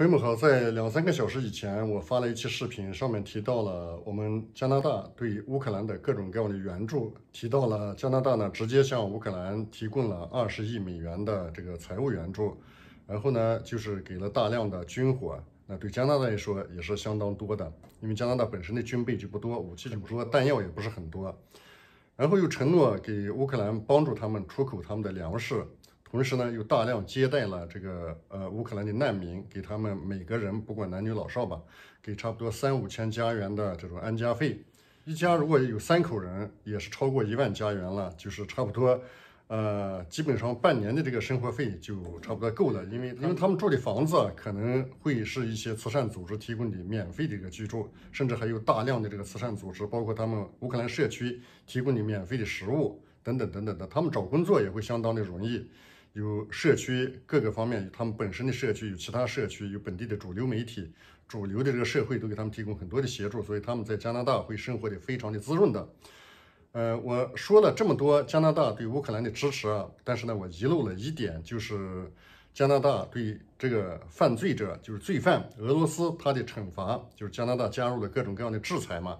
朋友们好，在两三个小时以前，我发了一期视频，上面提到了我们加拿大对乌克兰的各种各样的援助，提到了加拿大呢直接向乌克兰提供了二十亿美元的这个财务援助，然后呢就是给了大量的军火，那对加拿大来说也是相当多的，因为加拿大本身的军备就不多，武器就不多，弹药也不是很多，然后又承诺给乌克兰帮助他们出口他们的粮食。同时呢，又大量接待了这个呃乌克兰的难民，给他们每个人，不管男女老少吧，给差不多三五千加元的这种安家费。一家如果有三口人，也是超过一万加元了，就是差不多，呃，基本上半年的这个生活费就差不多够了。因为因为他们住的房子可能会是一些慈善组织提供的免费的这个居住，甚至还有大量的这个慈善组织，包括他们乌克兰社区提供的免费的食物等等等等的。他们找工作也会相当的容易。有社区各个方面，有他们本身的社区，有其他社区，有本地的主流媒体、主流的这个社会，都给他们提供很多的协助，所以他们在加拿大会生活的非常的滋润的。呃，我说了这么多加拿大对乌克兰的支持啊，但是呢，我遗漏了一点，就是加拿大对这个犯罪者，就是罪犯俄罗斯，他的惩罚就是加拿大加入了各种各样的制裁嘛。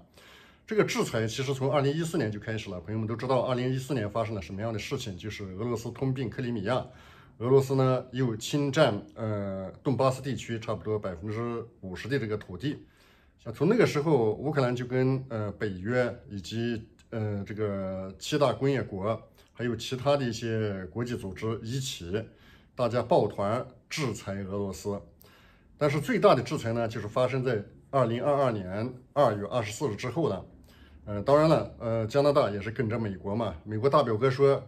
这个制裁其实从二零一四年就开始了，朋友们都知道，二零一四年发生了什么样的事情？就是俄罗斯吞并克里米亚，俄罗斯呢又侵占呃顿巴斯地区差不多百分之五十的这个土地。那从那个时候，乌克兰就跟呃北约以及呃这个七大工业国，还有其他的一些国际组织一起，大家抱团制裁俄罗斯。但是最大的制裁呢，就是发生在二零二二年二月二十四日之后呢，呃，当然了，呃，加拿大也是跟着美国嘛。美国大表哥说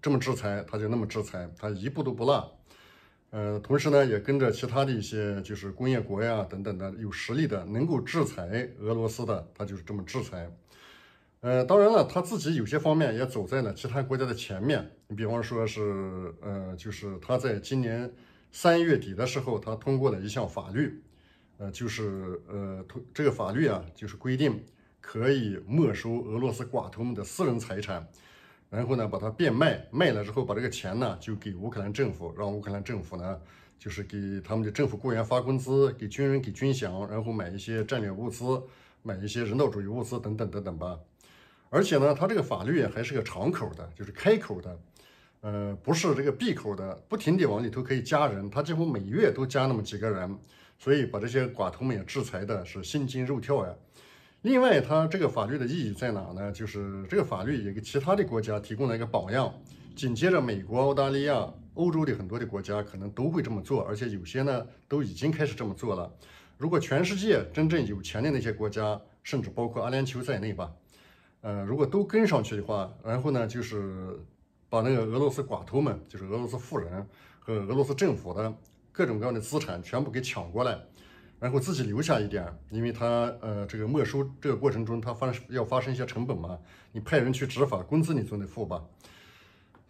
这么制裁，他就那么制裁，他一步都不落。呃，同时呢，也跟着其他的一些就是工业国呀等等的有实力的，能够制裁俄罗斯的，他就是这么制裁。呃，当然了，他自己有些方面也走在了其他国家的前面。你比方说是，呃，就是他在今年三月底的时候，他通过了一项法律，呃，就是呃，通这个法律啊，就是规定。可以没收俄罗斯寡头们的私人财产，然后呢，把它变卖，卖了之后，把这个钱呢，就给乌克兰政府，让乌克兰政府呢，就是给他们的政府雇员发工资，给军人给军饷，然后买一些战略物资，买一些人道主义物资等等等等吧。而且呢，他这个法律还是个敞口的，就是开口的，呃，不是这个闭口的，不停地往里头可以加人，他几乎每月都加那么几个人，所以把这些寡头们也制裁的是心惊肉跳呀。另外，它这个法律的意义在哪呢？就是这个法律也给其他的国家提供了一个榜样。紧接着，美国、澳大利亚、欧洲的很多的国家可能都会这么做，而且有些呢都已经开始这么做了。如果全世界真正有钱的那些国家，甚至包括阿联酋在内吧，呃，如果都跟上去的话，然后呢，就是把那个俄罗斯寡头们，就是俄罗斯富人和俄罗斯政府的各种各样的资产全部给抢过来。然后自己留下一点，因为他呃这个没收这个过程中，他发要发生一些成本嘛。你派人去执法，工资你总得付吧。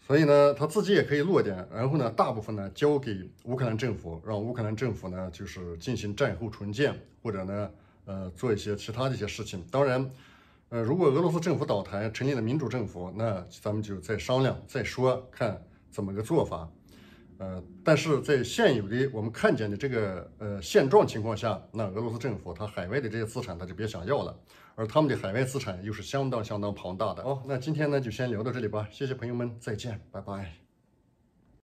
所以呢，他自己也可以落点，然后呢，大部分呢交给乌克兰政府，让乌克兰政府呢就是进行战后重建，或者呢呃做一些其他的一些事情。当然，呃如果俄罗斯政府倒台，成立了民主政府，那咱们就再商量再说，看怎么个做法。呃，但是在现有的我们看见的这个呃现状情况下，那俄罗斯政府它海外的这些资产，它就别想要了。而他们的海外资产又是相当相当庞大的。好，那今天呢就先聊到这里吧，谢谢朋友们，再见，拜拜。